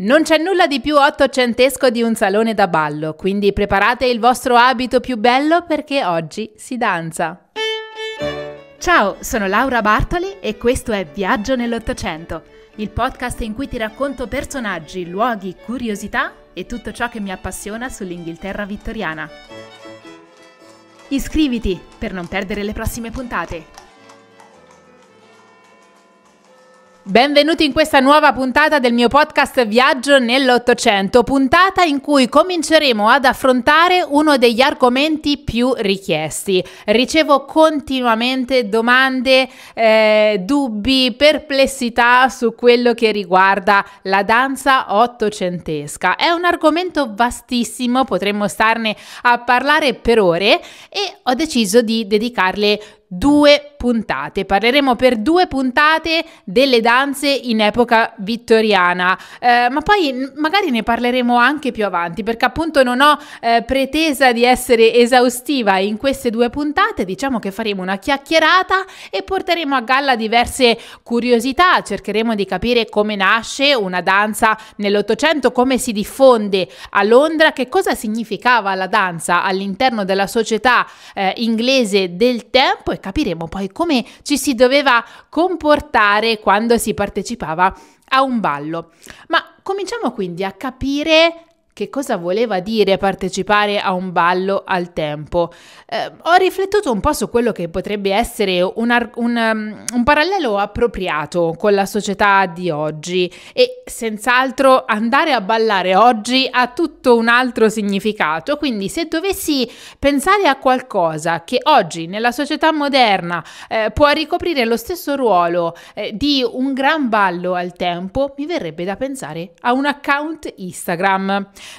Non c'è nulla di più ottocentesco di un salone da ballo, quindi preparate il vostro abito più bello perché oggi si danza. Ciao, sono Laura Bartoli e questo è Viaggio nell'Ottocento, il podcast in cui ti racconto personaggi, luoghi, curiosità e tutto ciò che mi appassiona sull'Inghilterra vittoriana. Iscriviti per non perdere le prossime puntate. Benvenuti in questa nuova puntata del mio podcast Viaggio nell'Ottocento, puntata in cui cominceremo ad affrontare uno degli argomenti più richiesti. Ricevo continuamente domande, eh, dubbi, perplessità su quello che riguarda la danza ottocentesca. È un argomento vastissimo, potremmo starne a parlare per ore e ho deciso di dedicarle due puntate. Parleremo per due puntate delle danze in epoca vittoriana, eh, ma poi magari ne parleremo anche più avanti perché appunto non ho eh, pretesa di essere esaustiva in queste due puntate, diciamo che faremo una chiacchierata e porteremo a galla diverse curiosità, cercheremo di capire come nasce una danza nell'Ottocento, come si diffonde a Londra, che cosa significava la danza all'interno della società eh, inglese del tempo e e capiremo poi come ci si doveva comportare quando si partecipava a un ballo. Ma cominciamo quindi a capire che cosa voleva dire partecipare a un ballo al tempo. Eh, ho riflettuto un po' su quello che potrebbe essere un, ar- un, um, un parallelo appropriato con la società di oggi e senz'altro andare a ballare oggi ha tutto un altro significato, quindi se dovessi pensare a qualcosa che oggi nella società moderna eh, può ricoprire lo stesso ruolo eh, di un gran ballo al tempo, mi verrebbe da pensare a un account Instagram.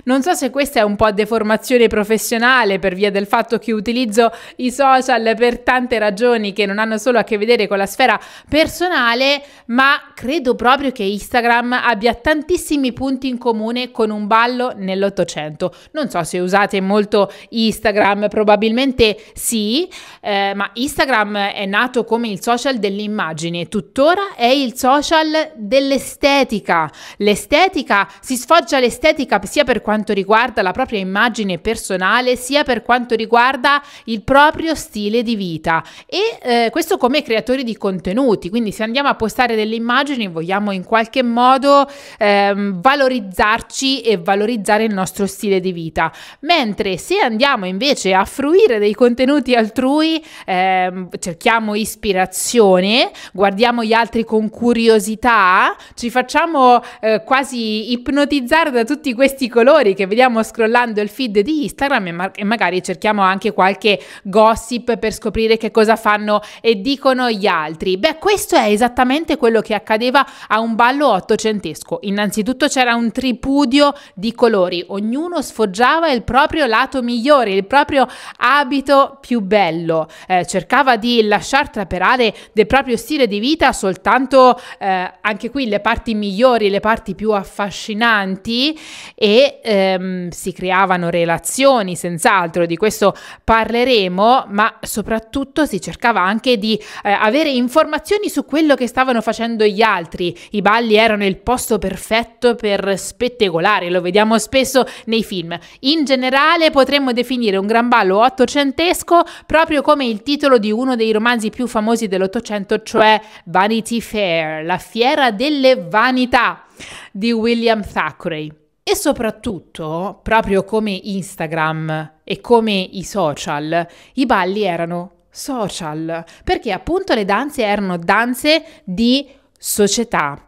Non so se questa è un po' deformazione professionale per via del fatto che utilizzo i social per tante ragioni che non hanno solo a che vedere con la sfera personale, ma credo proprio che Instagram abbia tantissimi punti in comune con un ballo nell'Ottocento. Non so se usate molto Instagram, probabilmente sì, eh, ma Instagram è nato come il social dell'immagine, tuttora è il social dell'estetica. L'estetica si sfoggia l'estetica sia per per quanto riguarda la propria immagine personale sia per quanto riguarda il proprio stile di vita e eh, questo come creatori di contenuti quindi se andiamo a postare delle immagini vogliamo in qualche modo ehm, valorizzarci e valorizzare il nostro stile di vita mentre se andiamo invece a fruire dei contenuti altrui ehm, cerchiamo ispirazione guardiamo gli altri con curiosità ci facciamo eh, quasi ipnotizzare da tutti questi colori colori che vediamo scrollando il feed di Instagram e, ma- e magari cerchiamo anche qualche gossip per scoprire che cosa fanno e dicono gli altri. Beh, questo è esattamente quello che accadeva a un ballo ottocentesco. Innanzitutto c'era un tripudio di colori, ognuno sfoggiava il proprio lato migliore, il proprio abito più bello, eh, cercava di lasciar traperare del proprio stile di vita soltanto eh, anche qui le parti migliori, le parti più affascinanti e ehm, si creavano relazioni, senz'altro di questo parleremo, ma soprattutto si cercava anche di eh, avere informazioni su quello che stavano facendo gli altri. I balli erano il posto perfetto per spettegolare, lo vediamo spesso nei film. In generale potremmo definire un gran ballo ottocentesco proprio come il titolo di uno dei romanzi più famosi dell'Ottocento, cioè Vanity Fair, la fiera delle vanità di William Thackeray. E soprattutto, proprio come Instagram e come i social, i balli erano social, perché appunto le danze erano danze di società.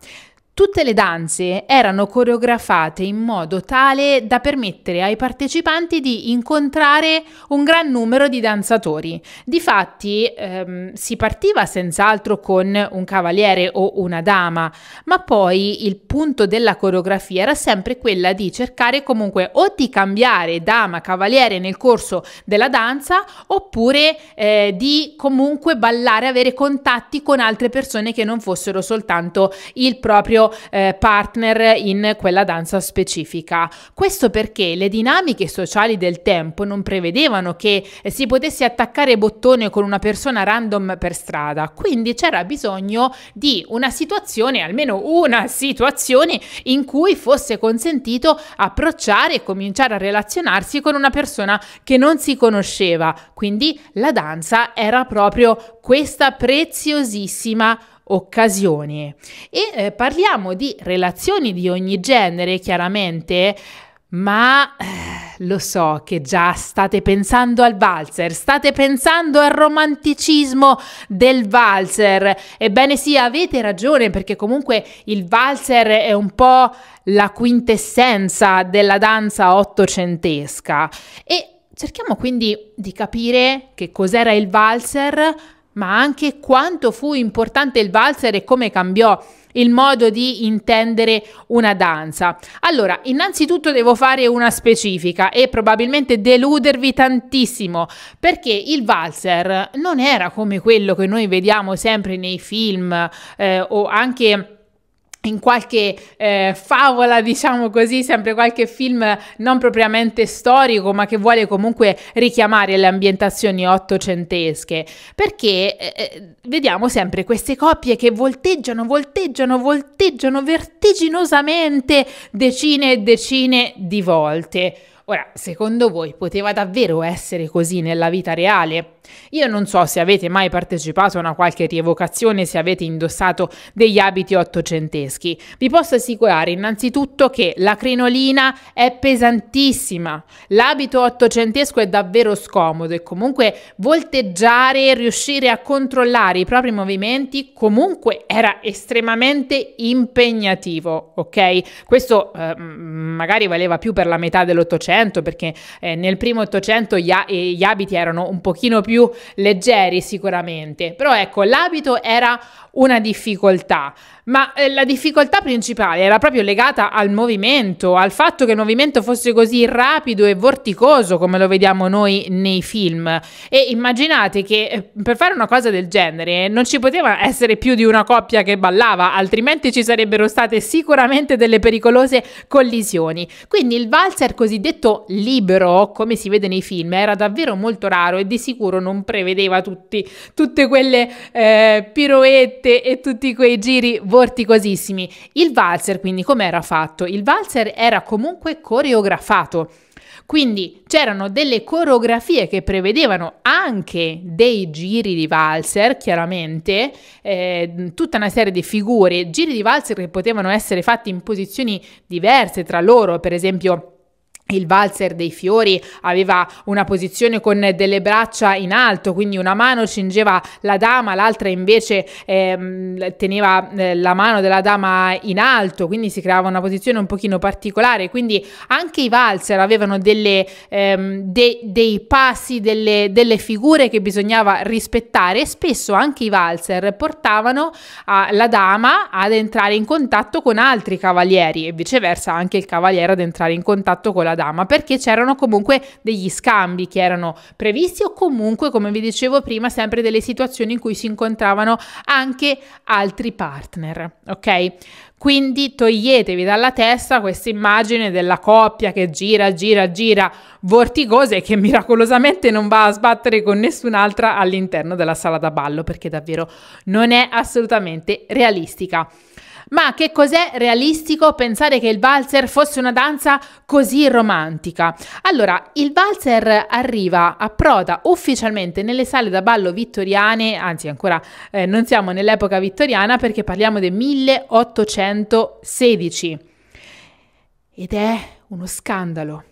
Tutte le danze erano coreografate in modo tale da permettere ai partecipanti di incontrare un gran numero di danzatori. Difatti ehm, si partiva senz'altro con un cavaliere o una dama, ma poi il punto della coreografia era sempre quella di cercare comunque o di cambiare dama, cavaliere nel corso della danza oppure eh, di comunque ballare, avere contatti con altre persone che non fossero soltanto il proprio eh, partner in quella danza specifica. Questo perché le dinamiche sociali del tempo non prevedevano che eh, si potesse attaccare bottone con una persona random per strada, quindi c'era bisogno di una situazione, almeno una situazione, in cui fosse consentito approcciare e cominciare a relazionarsi con una persona che non si conosceva. Quindi la danza era proprio questa preziosissima occasioni. E eh, parliamo di relazioni di ogni genere, chiaramente, ma eh, lo so che già state pensando al valzer, state pensando al romanticismo del valzer. Ebbene sì, avete ragione perché comunque il valzer è un po' la quintessenza della danza ottocentesca e cerchiamo quindi di capire che cos'era il valzer ma anche quanto fu importante il valzer e come cambiò il modo di intendere una danza. Allora, innanzitutto devo fare una specifica e probabilmente deludervi tantissimo, perché il valzer non era come quello che noi vediamo sempre nei film eh, o anche in qualche eh, favola, diciamo così, sempre qualche film non propriamente storico, ma che vuole comunque richiamare le ambientazioni ottocentesche, perché eh, eh vediamo sempre queste coppie che volteggiano, volteggiano, volteggiano vertiginosamente decine e decine di volte. Ora, secondo voi poteva davvero essere così nella vita reale? Io non so se avete mai partecipato a una qualche rievocazione, se avete indossato degli abiti ottocenteschi. Vi posso assicurare innanzitutto che la crinolina è pesantissima. L'abito ottocentesco è davvero scomodo e comunque volteggiare e riuscire a controllare i propri movimenti comunque era estremamente impegnativo, ok? Questo eh, magari valeva più per la metà dell'Ottocento 800 perché eh, nel primo 800 gli, a- gli, abiti erano un pochino più leggeri sicuramente, però ecco l'abito era una difficoltà. Ma eh, la difficoltà principale era proprio legata al movimento, al fatto che il movimento fosse così rapido e vorticoso come lo vediamo noi nei film. E immaginate che eh, per fare una cosa del genere non ci poteva essere più di una coppia che ballava, altrimenti ci sarebbero state sicuramente delle pericolose collisioni. Quindi il valzer cosiddetto libero, come si vede nei film, era davvero molto raro e di sicuro non prevedeva tutti, tutte quelle eh, piroette e tutti quei giri vorticosissimi. Il valzer, quindi, come era fatto? Il valzer era comunque coreografato. Quindi c'erano delle coreografie che prevedevano anche dei giri di valzer, chiaramente, eh, tutta una serie di figure, giri di valzer che potevano essere fatti in posizioni diverse tra loro, per esempio il valzer dei fiori aveva una posizione con delle braccia in alto, quindi una mano cingeva la dama, l'altra invece eh, teneva eh, la mano della dama in alto, quindi si creava una posizione un pochino particolare. Quindi anche i valzer avevano delle, ehm, de dei passi, delle, delle, figure che bisognava rispettare e spesso anche i valzer portavano eh, la dama ad entrare in contatto con altri cavalieri e viceversa anche il cavaliere ad entrare in contatto con la dama dama perché c'erano comunque degli scambi che erano previsti o comunque, come vi dicevo prima, sempre delle situazioni in cui si incontravano anche altri partner, ok? Quindi toglietevi dalla testa questa immagine della coppia che gira, gira, gira, vorticosa e che miracolosamente non va a sbattere con nessun'altra all'interno della sala da ballo, perché davvero non è assolutamente realistica. Ma che cos'è realistico pensare che il valzer fosse una danza così romantica? Allora, il valzer arriva, a proda ufficialmente nelle sale da ballo vittoriane, anzi ancora eh, non siamo nell'epoca vittoriana perché parliamo del 1816. Ed è uno scandalo,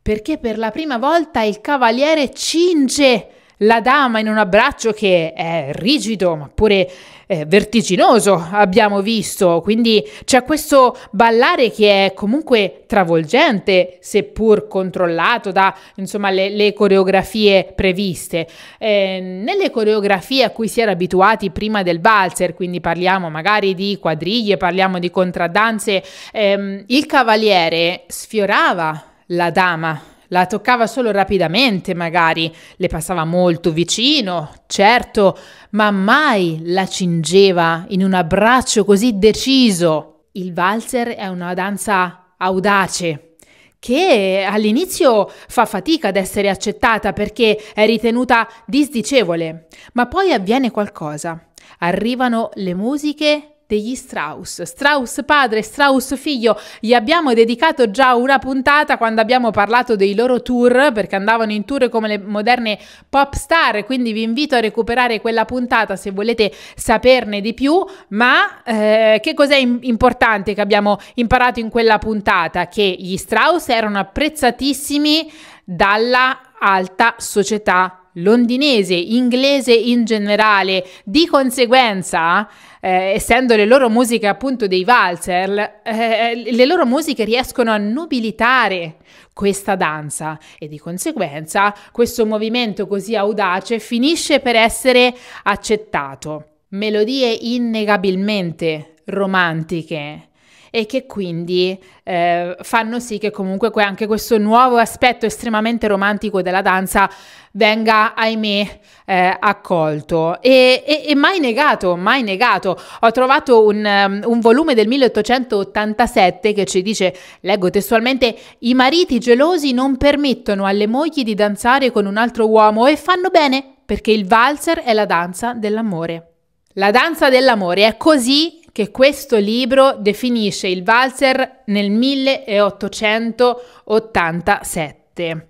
perché per la prima volta il cavaliere cinge la dama in un abbraccio che è rigido ma pure eh, vertiginoso abbiamo visto, quindi c'è questo ballare che è comunque travolgente seppur controllato da insomma le, le coreografie previste. Eh, nelle coreografie a cui si era abituati prima del valzer, quindi parliamo magari di quadriglie, parliamo di contraddanze, ehm, il cavaliere sfiorava la dama la toccava solo rapidamente, magari le passava molto vicino, certo, ma mai la cingeva in un abbraccio così deciso. Il valzer è una danza audace, che all'inizio fa fatica ad essere accettata perché è ritenuta disdicevole, ma poi avviene qualcosa. Arrivano le musiche degli Strauss. Strauss padre, Strauss figlio, gli abbiamo dedicato già una puntata quando abbiamo parlato dei loro tour, perché andavano in tour come le moderne pop star, quindi vi invito a recuperare quella puntata se volete saperne di più, ma eh, che cos'è importante che abbiamo imparato in quella puntata? Che gli Strauss erano apprezzatissimi dalla alta società londinese, inglese in generale, di conseguenza, eh, essendo le loro musiche appunto dei valzer, eh, le loro musiche riescono a nobilitare questa danza e di conseguenza questo movimento così audace finisce per essere accettato. Melodie innegabilmente romantiche, e che quindi eh, fanno sì che comunque anche questo nuovo aspetto estremamente romantico della danza venga, ahimè, eh, accolto e, e, e, mai negato, mai negato. Ho trovato un, um, un volume del 1887 che ci dice, leggo testualmente, i mariti gelosi non permettono alle mogli di danzare con un altro uomo e fanno bene perché il valzer è la danza dell'amore. La danza dell'amore è così che questo libro definisce il valzer nel 1887.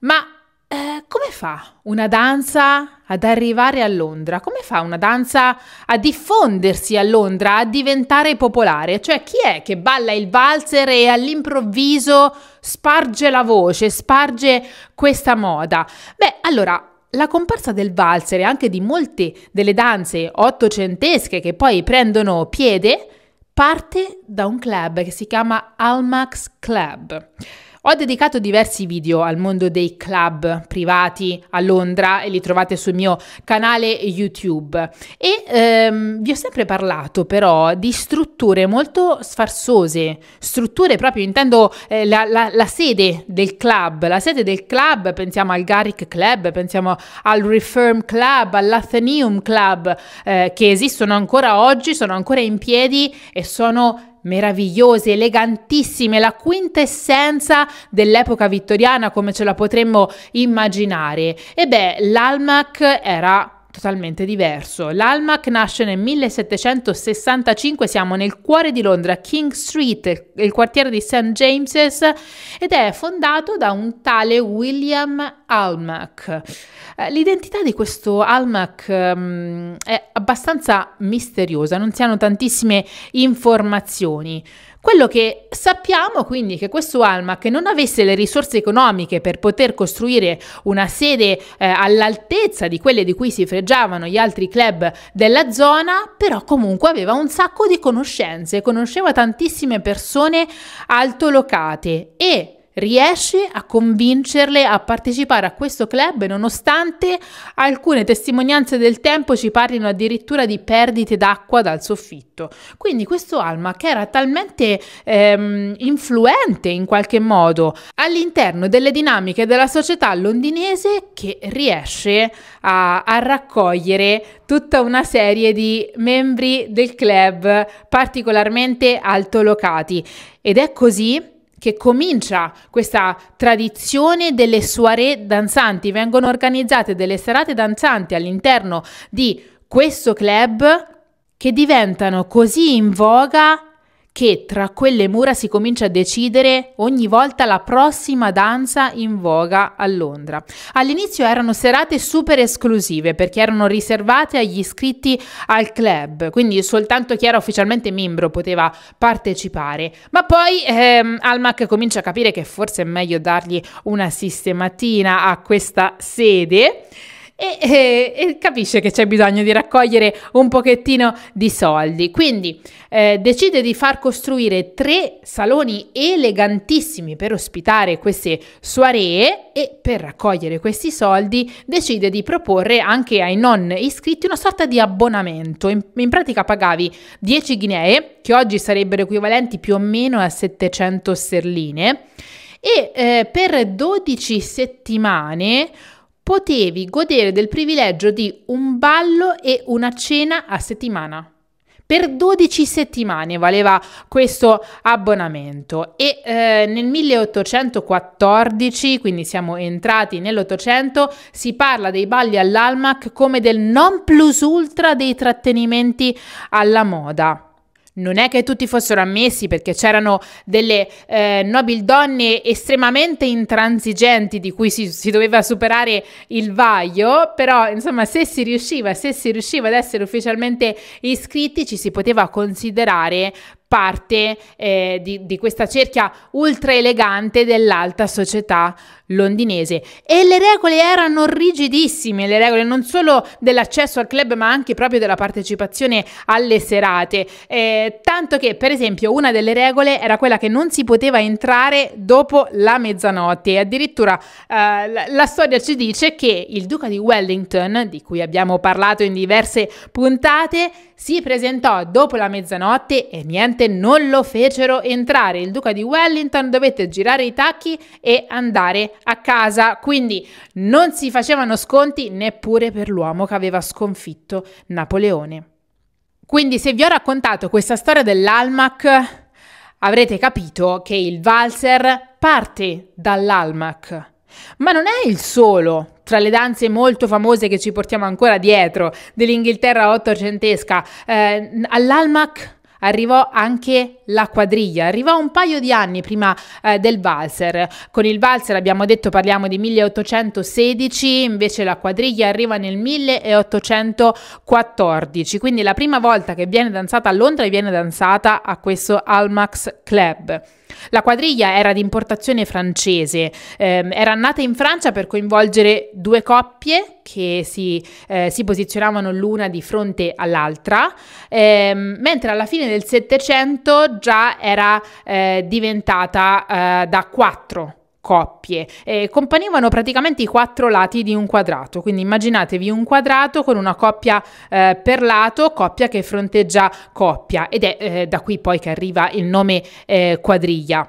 Ma eh, come fa una danza ad arrivare a Londra? Come fa una danza a diffondersi a Londra, a diventare popolare? Cioè chi è che balla il valzer e all'improvviso sparge la voce, sparge questa moda? Beh, allora la comparsa del valzer e anche di molte delle danze ottocentesche che poi prendono piede parte da un club che si chiama Almax Club. Ho dedicato diversi video al mondo dei club privati a Londra e li trovate sul mio canale YouTube e ehm, vi ho sempre parlato però di strutture molto sfarsose, strutture proprio intendo eh, la, la, la sede del club, la sede del club, pensiamo al Garrick Club, pensiamo al Reform Club, all'Atheneum Club eh, che esistono ancora oggi, sono ancora in piedi e sono meravigliose, elegantissime, la quintessenza dell'epoca vittoriana come ce la potremmo immaginare. E beh, l'Almac era totalmente diverso. L'Almac nasce nel 1765, siamo nel cuore di Londra, King Street, il quartiere di St. James's, ed è fondato da un tale William Almac. Eh, l'identità di questo Almac um, è abbastanza misteriosa, non si hanno tantissime informazioni. Quello che sappiamo quindi è che questo Almac non avesse le risorse economiche per poter costruire una sede eh, all'altezza di quelle di cui si freggiavano gli altri club della zona, però comunque aveva un sacco di conoscenze, conosceva tantissime persone altolocate e riesce a convincerle a partecipare a questo club nonostante alcune testimonianze del tempo ci parlino addirittura di perdite d'acqua dal soffitto. Quindi questo Alma che era talmente ehm, influente in qualche modo all'interno delle dinamiche della società londinese che riesce a, a raccogliere tutta una serie di membri del club particolarmente altolocati ed è così che comincia questa tradizione delle soirée danzanti. Vengono organizzate delle serate danzanti all'interno di questo club che diventano così in voga che tra quelle mura si comincia a decidere ogni volta la prossima danza in voga a Londra. All'inizio erano serate super esclusive perché erano riservate agli iscritti al club, quindi soltanto chi era ufficialmente membro poteva partecipare, ma poi ehm, Almac comincia a capire che forse è meglio dargli una sistematina a questa sede e, e, eh, e capisce che c'è bisogno di raccogliere un pochettino di soldi. Quindi eh, decide di far costruire tre saloni elegantissimi per ospitare queste soiree e per raccogliere questi soldi decide di proporre anche ai non iscritti una sorta di abbonamento. In, in pratica pagavi 10 guinee, che oggi sarebbero equivalenti più o meno a 700 sterline, e eh, per 12 settimane potevi godere del privilegio di un ballo e una cena a settimana. Per 12 settimane valeva questo abbonamento e eh, nel 1814, quindi siamo entrati nell'Ottocento, si parla dei balli all'almac come del non plus ultra dei trattenimenti alla moda non è che tutti fossero ammessi perché c'erano delle eh, nobildonne estremamente intransigenti di cui si, si, doveva superare il vaglio, però insomma se si riusciva, se si riusciva ad essere ufficialmente iscritti ci si poteva considerare parte eh, di, di questa cerchia ultra elegante dell'alta società londinese e le regole erano rigidissime, le regole non solo dell'accesso al club ma anche proprio della partecipazione alle serate, eh, tanto che per esempio una delle regole era quella che non si poteva entrare dopo la mezzanotte e addirittura eh, la, la storia ci dice che il duca di Wellington, di cui abbiamo parlato in diverse puntate, si presentò dopo la mezzanotte e niente, non lo fecero entrare. Il duca di Wellington dovette girare i tacchi e andare a casa, quindi non si facevano sconti neppure per l'uomo che aveva sconfitto Napoleone. Quindi se vi ho raccontato questa storia dell'almac, avrete capito che il valzer parte dall'almac, ma non è il solo. Tra le danze molto famose che ci portiamo ancora dietro dell'Inghilterra ottocentesca, eh, all'almac arrivò anche la quadriglia, arrivò un paio di anni prima eh, del valzer. Con il valzer abbiamo detto parliamo di 1816, invece la quadriglia arriva nel 1814, quindi la prima volta che viene danzata a Londra viene danzata a questo Almax Club. La quadriglia era di importazione francese, eh, era nata in Francia per coinvolgere due coppie che si, eh, si posizionavano l'una di fronte all'altra, ehm, mentre alla fine del del Settecento già era eh, diventata eh, da quattro coppie e componevano praticamente i quattro lati di un quadrato quindi immaginatevi un quadrato con una coppia eh, per lato coppia che fronteggia coppia ed è eh, da qui poi che arriva il nome eh, quadriglia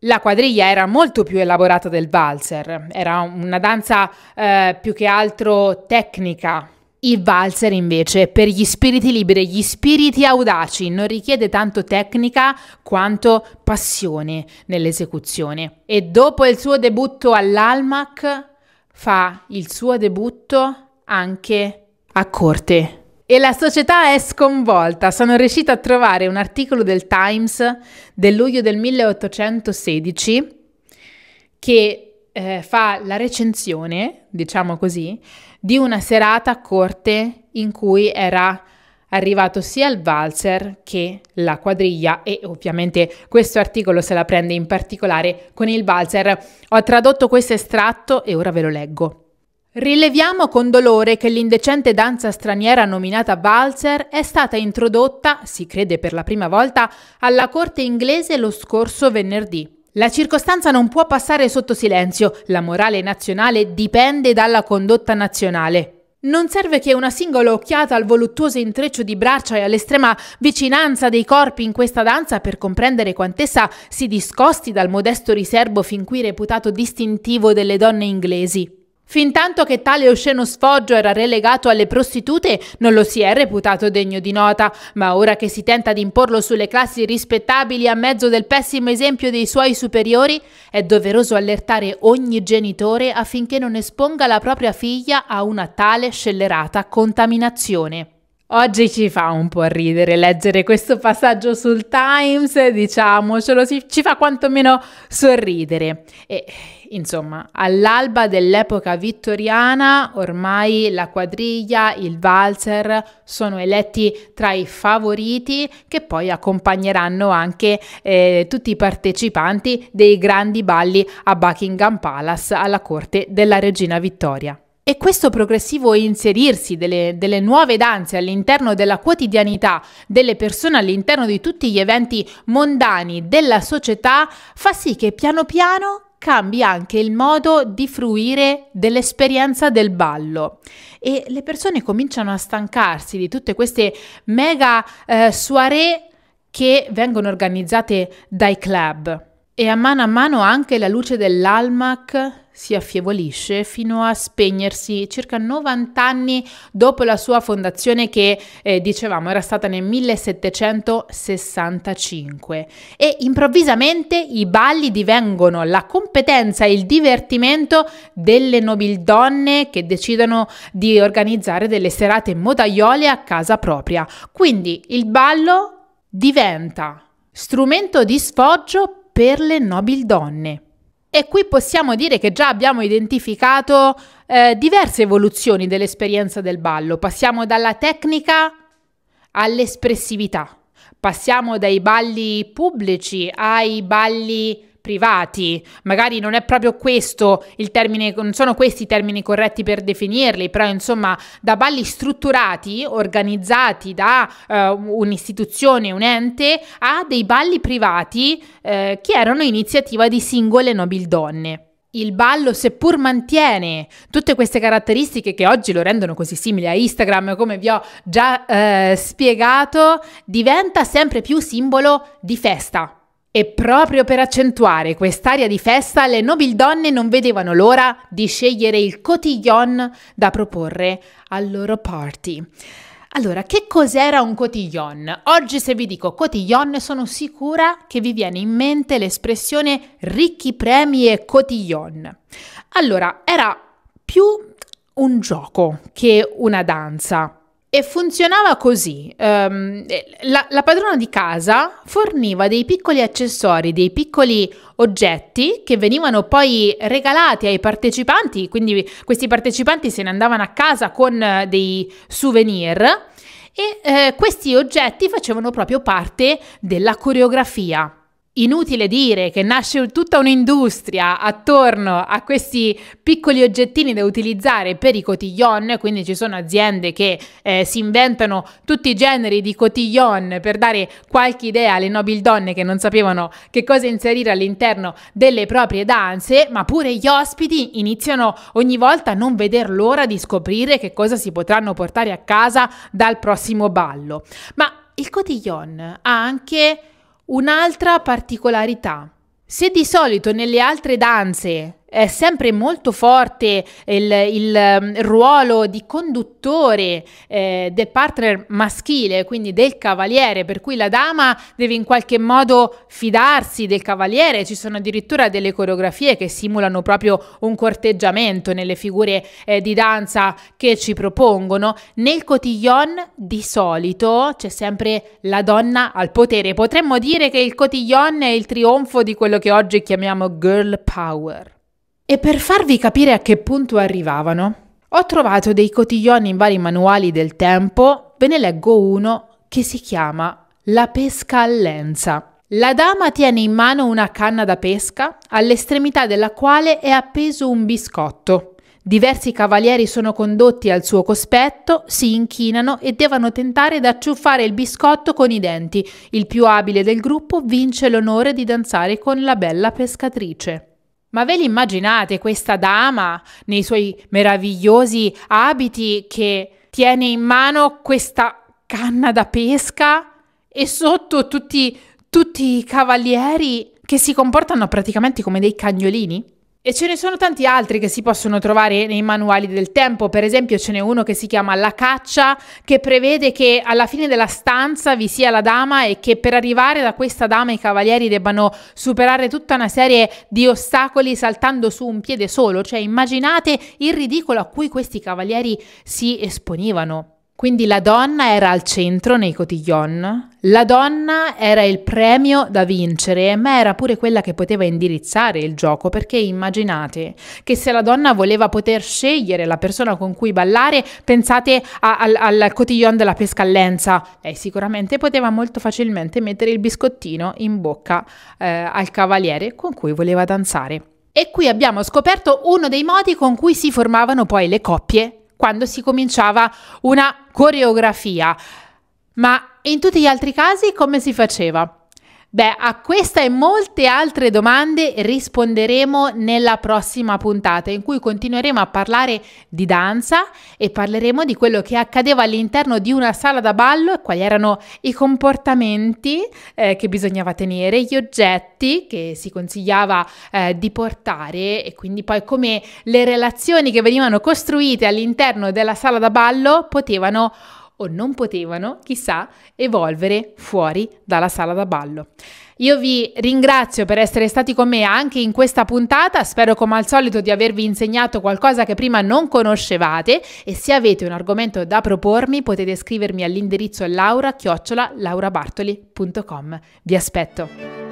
la quadriglia era molto più elaborata del valzer, era una danza eh, più che altro tecnica, il valzer invece per gli spiriti liberi, gli spiriti audaci, non richiede tanto tecnica quanto passione nell'esecuzione. E dopo il suo debutto all'Almac fa il suo debutto anche a corte. E la società è sconvolta. Sono riuscita a trovare un articolo del Times del luglio del 1816 che eh, fa la recensione, diciamo così, di una serata a corte in cui era arrivato sia il valzer che la quadriglia e ovviamente questo articolo se la prende in particolare con il valzer. Ho tradotto questo estratto e ora ve lo leggo. Rileviamo con dolore che l'indecente danza straniera nominata valzer è stata introdotta, si crede per la prima volta, alla corte inglese lo scorso venerdì. La circostanza non può passare sotto silenzio, la morale nazionale dipende dalla condotta nazionale. Non serve che una singola occhiata al voluttuoso intreccio di braccia e all'estrema vicinanza dei corpi in questa danza per comprendere quant'essa si discosti dal modesto riservo fin qui reputato distintivo delle donne inglesi. Fintanto che tale osceno sfoggio era relegato alle prostitute, non lo si è reputato degno di nota, ma ora che si tenta di imporlo sulle classi rispettabili a mezzo del pessimo esempio dei suoi superiori, è doveroso allertare ogni genitore affinché non esponga la propria figlia a una tale scellerata contaminazione. Oggi ci fa un po' ridere leggere questo passaggio sul Times, diciamocelo, ci fa quantomeno sorridere. E insomma, all'alba dell'epoca vittoriana, ormai la quadriglia, il valzer sono eletti tra i favoriti che poi accompagneranno anche eh, tutti i partecipanti dei grandi balli a Buckingham Palace alla corte della regina Vittoria. E questo progressivo inserirsi delle, delle, nuove danze all'interno della quotidianità delle persone, all'interno di tutti gli eventi mondani della società, fa sì che piano piano cambi anche il modo di fruire dell'esperienza del ballo e le persone cominciano a stancarsi di tutte queste mega eh, soirée che vengono organizzate dai club e a mano a mano anche la luce dell'almac si affievolisce fino a spegnersi circa 90 anni dopo la sua fondazione che eh, dicevamo era stata nel 1765 e improvvisamente i balli divengono la competenza e il divertimento delle nobildonne che decidono di organizzare delle serate modaiole a casa propria. Quindi il ballo diventa strumento di sfoggio per le nobildonne. E qui possiamo dire che già abbiamo identificato eh, diverse evoluzioni dell'esperienza del ballo. Passiamo dalla tecnica all'espressività. Passiamo dai balli pubblici ai balli privati. Magari non è proprio questo il termine, non sono questi i termini corretti per definirli, però insomma da balli strutturati, organizzati da eh, un'istituzione, un ente, a dei balli privati eh, che erano iniziativa di singole nobildonne. Il ballo, seppur mantiene tutte queste caratteristiche che oggi lo rendono così simile a Instagram, come vi ho già eh, spiegato, diventa sempre più simbolo di festa, e proprio per accentuare quest'aria di festa, le nobildonne non vedevano l'ora di scegliere il cotillon da proporre al loro party. Allora, che cos'era un cotillon? Oggi se vi dico cotillon sono sicura che vi viene in mente l'espressione ricchi premi e cotillon. Allora, era più un gioco che una danza. E funzionava così. Um, la, la, padrona di casa forniva dei piccoli accessori, dei piccoli oggetti che venivano poi regalati ai partecipanti, quindi questi partecipanti se ne andavano a casa con eh, dei souvenir e eh, questi oggetti facevano proprio parte della coreografia. Inutile dire che nasce tutta un'industria attorno a questi piccoli oggettini da utilizzare per i cotillon, quindi ci sono aziende che eh, si inventano tutti i generi di cotillon per dare qualche idea alle nobili donne che non sapevano che cosa inserire all'interno delle proprie danze, ma pure gli ospiti iniziano ogni volta a non veder l'ora di scoprire che cosa si potranno portare a casa dal prossimo ballo. Ma il cotillon ha anche Un'altra particolarità. Se di solito nelle altre danze eh, sempre molto forte il, il, il um, ruolo di conduttore eh, del partner maschile, quindi del cavaliere, per cui la dama deve in qualche modo fidarsi del cavaliere, ci sono addirittura delle coreografie che simulano proprio un corteggiamento nelle figure eh, di danza che ci propongono. Nel cotillon di solito c'è sempre la donna al potere, potremmo dire che il cotillon è il trionfo di quello che oggi chiamiamo girl power. E per farvi capire a che punto arrivavano, ho trovato dei cotiglioni in vari manuali del tempo, ve ne leggo uno che si chiama La pesca all'enza. La dama tiene in mano una canna da pesca, all'estremità della quale è appeso un biscotto. Diversi cavalieri sono condotti al suo cospetto, si inchinano e devono tentare d'acciuffare il biscotto con i denti. Il più abile del gruppo vince l'onore di danzare con la bella pescatrice. Ma ve li immaginate questa dama nei suoi meravigliosi abiti che tiene in mano questa canna da pesca e sotto tutti, tutti i cavalieri che si comportano praticamente come dei cagnolini? E ce ne sono tanti altri che si possono trovare nei manuali del tempo, per esempio ce n'è uno che si chiama La caccia, che prevede che alla fine della stanza vi sia la dama e che per arrivare da questa dama i cavalieri debbano superare tutta una serie di ostacoli saltando su un piede solo, cioè immaginate il ridicolo a cui questi cavalieri si esponevano. Quindi la donna era al centro nei cotillon, la donna era il premio da vincere, ma era pure quella che poteva indirizzare il gioco, perché immaginate che se la donna voleva poter scegliere la persona con cui ballare, pensate a, al, al cotillon della pescallenza, lei eh, sicuramente poteva molto facilmente mettere il biscottino in bocca eh, al cavaliere con cui voleva danzare. E qui abbiamo scoperto uno dei modi con cui si formavano poi le coppie quando si cominciava una coreografia. Ma in tutti gli altri casi come si faceva? Beh, a questa e molte altre domande risponderemo nella prossima puntata in cui continueremo a parlare di danza e parleremo di quello che accadeva all'interno di una sala da ballo e quali erano i comportamenti eh, che bisognava tenere, gli oggetti che si consigliava eh, di portare e quindi poi come le relazioni che venivano costruite all'interno della sala da ballo potevano o non potevano, chissà, evolvere fuori dalla sala da ballo. Io vi ringrazio per essere stati con me anche in questa puntata, spero come al solito di avervi insegnato qualcosa che prima non conoscevate e se avete un argomento da propormi potete scrivermi all'indirizzo laura-laurabartoli.com. Vi aspetto!